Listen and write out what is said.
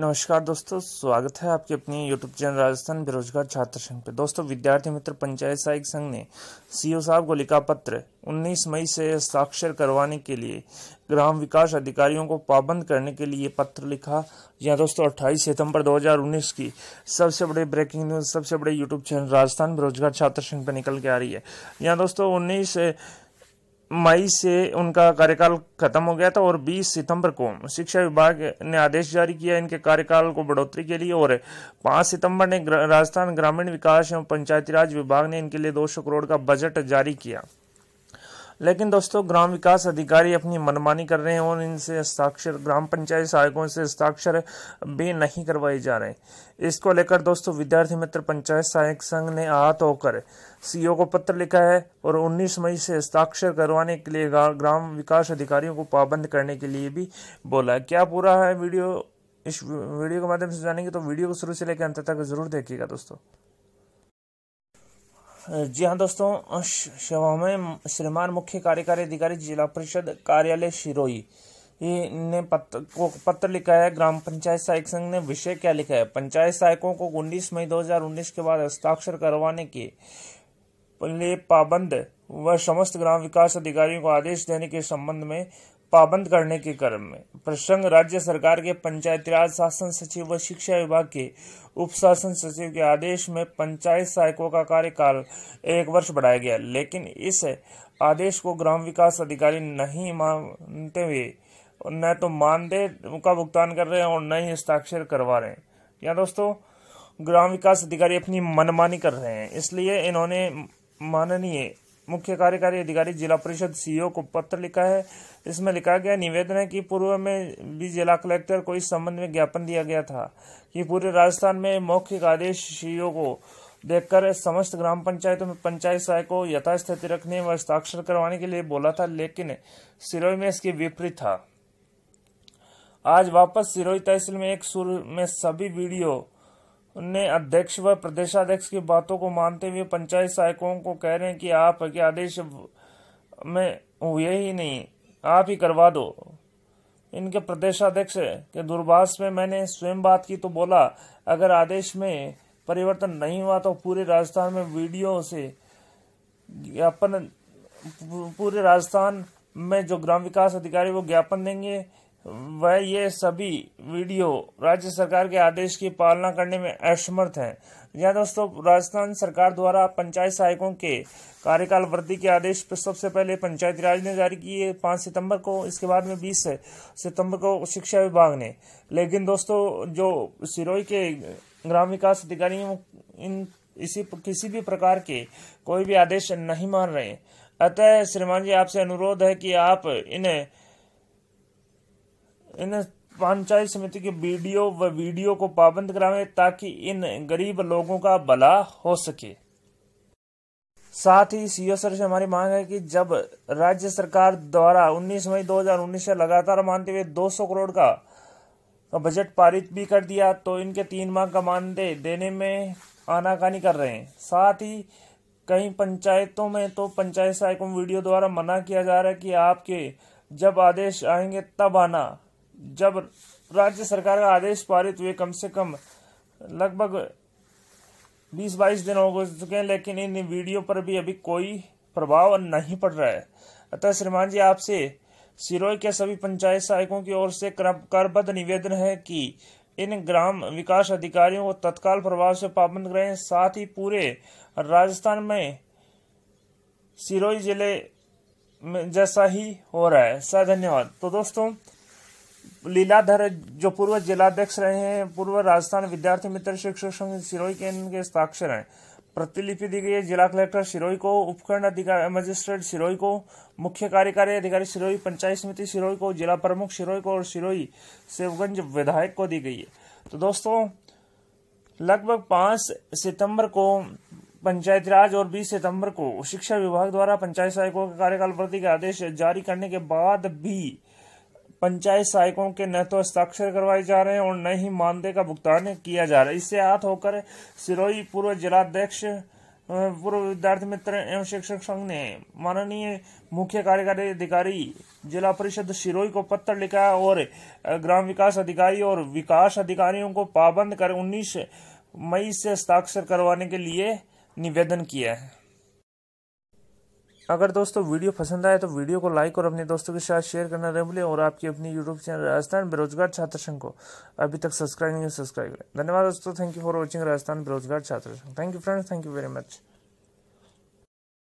नमस्कार दोस्तों स्वागत है आपके अपनी यूट्यूब चैनल राजस्थान बेरोजगार छात्र संघ पे दोस्तों विद्यार्थी मित्र पंचायत सहायक संघ ने सीओ साहब को लिखा पत्र 19 मई से हस्ताक्षर करवाने के लिए ग्राम विकास अधिकारियों को पाबंद करने के लिए पत्र लिखा या दोस्तों 28 सितंबर 2019 की सबसे बड़े ब्रेकिंग न्यूज सबसे बड़े यूट्यूब चैनल राजस्थान बेरोजगार छात्र संघ पे निकल के आ रही है यहाँ दोस्तों उन्नीस मई से उनका कार्यकाल खत्म हो गया था और 20 सितंबर को शिक्षा विभाग ने आदेश जारी किया इनके कार्यकाल को बढ़ोतरी के लिए और 5 सितंबर ने राजस्थान ग्रामीण विकास एवं पंचायती राज विभाग ने इनके लिए 200 करोड़ का बजट जारी किया लेकिन दोस्तों ग्राम विकास अधिकारी अपनी मनमानी कर रहे हैं और इनसे हस्ताक्षर ग्राम पंचायत सहायकों से हस्ताक्षर भी नहीं करवाए जा रहे इसको लेकर दोस्तों विद्यार्थी मित्र पंचायत सहायक संघ ने आहत होकर सीईओ को पत्र लिखा है और 19 मई से हस्ताक्षर करवाने के लिए ग्राम विकास अधिकारियों को पाबंद करने के लिए भी बोला है क्या पूरा है वीडियो इस वीडियो के माध्यम से जानेंगे तो वीडियो को शुरू से लेकर अंत तक जरूर देखिएगा दोस्तों जी हाँ दोस्तों शिवमय श्रीमान मुख्य कार्यकारी अधिकारी जिला परिषद कार्यालय शिरोई ने पत्र को पत्र लिखा है ग्राम पंचायत सहायक संघ ने विषय क्या लिखा है पंचायत सहायकों को उन्नीस मई 2019 के बाद हस्ताक्षर करवाने के लिए पाबंद व समस्त ग्राम विकास अधिकारियों को आदेश देने के संबंध में पाबंद करने के क्रम में प्रसंग राज्य सरकार के राज शासन सचिव व शिक्षा विभाग के उप शासन सचिव के आदेश में पंचायत सहायकों का कार्यकाल एक वर्ष बढ़ाया गया लेकिन इस आदेश को ग्राम विकास अधिकारी नहीं मानते हुए न तो मानदेय का भुगतान कर रहे हैं और न ही हस्ताक्षर करवा रहे हैं या दोस्तों ग्राम विकास अधिकारी अपनी मनमानी कर रहे हैं इसलिए इन्होंने माननीय मुख्य कार्यकारी अधिकारी जिला परिषद सीईओ को पत्र लिखा है इसमें लिखा गया निवेदन है कि पूर्व में भी जिला कलेक्टर को इस संबंध में ज्ञापन दिया गया था कि पूरे राजस्थान में मुख्य कार्य सीईओ को देखकर समस्त ग्राम पंचायतों में पंचायत सहायक को यथास्थिति रखने व हस्ताक्षर करवाने के लिए बोला था लेकिन सिरोही में इसके विपरीत था आज वापस सिरोही तहसील में एक सुर में सभी वीडियो उन्हें अध्यक्ष व प्रदेशाध्यक्ष की बातों को मानते हुए पंचायत सहायकों को कह रहे हैं कि आप के आदेश में हुए ही नहीं आप ही करवा दो इनके प्रदेशाध्यक्ष के दूरभाष में मैंने स्वयं बात की तो बोला अगर आदेश में परिवर्तन नहीं हुआ तो पूरे राजस्थान में वीडियो से ज्ञापन पूरे राजस्थान में जो ग्राम विकास अधिकारी वो ज्ञापन देंगे व ये सभी वीडियो राज्य सरकार के आदेश की पालना करने में असमर्थ हैं यह दोस्तों राजस्थान सरकार द्वारा पंचायत सहायकों के कार्यकाल वृद्धि के आदेश पर सबसे पहले पंचायती राज ने जारी किए पाँच सितंबर को इसके बाद में बीस सितंबर को शिक्षा विभाग ने लेकिन दोस्तों जो सिरोही के ग्राम विकास अधिकारी इन इसी किसी भी प्रकार के कोई भी आदेश नहीं मान रहे अतः श्रीमान जी आपसे अनुरोध है कि आप इन्हें इन पंचायत समिति के वीडियो व वीडियो को पाबंद करावे ताकि इन गरीब लोगों का भला हो सके साथ ही सीओ सर से हमारी मांग है कि जब राज्य सरकार द्वारा 19 मई 2019 से लगातार मानते हुए 200 करोड़ का बजट पारित भी कर दिया तो इनके तीन माह का मानदेय देने में आनाकानी कर रहे हैं साथ ही कई पंचायतों में तो पंचायत सहायकों वीडियो द्वारा मना किया जा रहा है कि आपके जब आदेश आएंगे तब आना जब राज्य सरकार का आदेश पारित हुए कम से कम लगभग बीस बाईस दिन हो चुके हैं लेकिन इन वीडियो पर भी अभी कोई प्रभाव नहीं पड़ रहा है अतः श्रीमान जी आपसे सिरोई के सभी पंचायत सहायकों की ओर से करबद्ध निवेदन है कि इन ग्राम विकास अधिकारियों को तत्काल प्रभाव से पाबंद करें साथ ही पूरे राजस्थान में सिरोई जिले में जैसा ही हो रहा है सर धन्यवाद तो दोस्तों लीलाधर जो पूर्व जिलाध्यक्ष रहे हैं पूर्व राजस्थान विद्यार्थी मित्र शिक्षक संघ सिरोही के इनके हस्ताक्षर हैं प्रतिलिपि दी गई है जिला कलेक्टर सिरोही को उपखंड अधिकारी मजिस्ट्रेट सिरोही को मुख्य कार्यकारी अधिकारी सिरोही पंचायत समिति सिरोही को जिला प्रमुख सिरोही को और सिरोही सेवगंज विधायक को दी गई है तो दोस्तों लगभग पांच सितंबर को पंचायत राज और 20 सितंबर को शिक्षा विभाग द्वारा पंचायत सहायकों के कार्यकाल भर्ती के आदेश जारी करने के बाद भी पंचायत सहायकों के न तो हस्ताक्षर करवाए जा रहे हैं और न ही मानदेय का भुगतान किया जा रहा है इससे हाथ होकर सिरोही पूर्व जिलाध्यक्ष पूर्व विद्यार्थी मित्र एवं शिक्षक संघ ने माननीय मुख्य कार्यकारी अधिकारी जिला परिषद सिरोही को पत्र लिखा और ग्राम विकास अधिकारी और विकास अधिकारियों को पाबंद कर 19 मई से हस्ताक्षर करवाने के लिए निवेदन किया है अगर दोस्तों वीडियो पसंद आए तो वीडियो को लाइक और अपने दोस्तों के साथ शेयर करना रह भूलें और आपकी अपनी यूट्यूब चैनल राजस्थान बेरोजगार छात्र संघ को अभी तक सब्सक्राइब नहीं सब्सक्राइब करें धन्यवाद दोस्तों thank you for watching Rajasthan बेरोजगार छात्र संघ thank you friends thank you very much